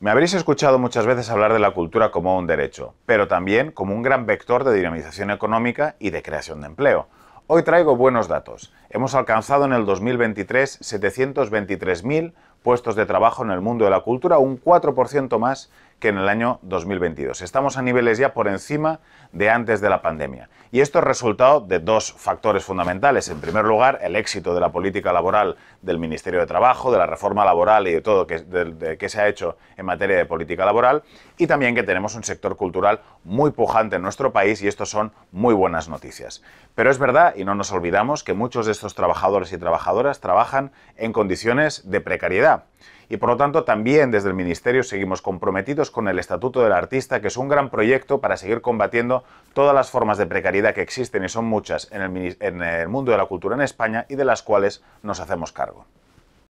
Me habréis escuchado muchas veces hablar de la cultura como un derecho, pero también como un gran vector de dinamización económica y de creación de empleo. Hoy traigo buenos datos. Hemos alcanzado en el 2023 723.000 puestos de trabajo en el mundo de la cultura, un 4% más que en el año 2022. Estamos a niveles ya por encima de antes de la pandemia. Y esto es resultado de dos factores fundamentales. En primer lugar, el éxito de la política laboral del Ministerio de Trabajo, de la reforma laboral y de todo que, que se ha hecho en materia de política laboral. Y también que tenemos un sector cultural muy pujante en nuestro país y esto son muy buenas noticias. Pero es verdad, y no nos olvidamos, que muchos de estos trabajadores y trabajadoras trabajan en condiciones de precariedad y por lo tanto también desde el Ministerio seguimos comprometidos con el Estatuto del Artista, que es un gran proyecto para seguir combatiendo todas las formas de precariedad que existen y son muchas en el, mundo de la cultura en España y de las cuales nos hacemos cargo.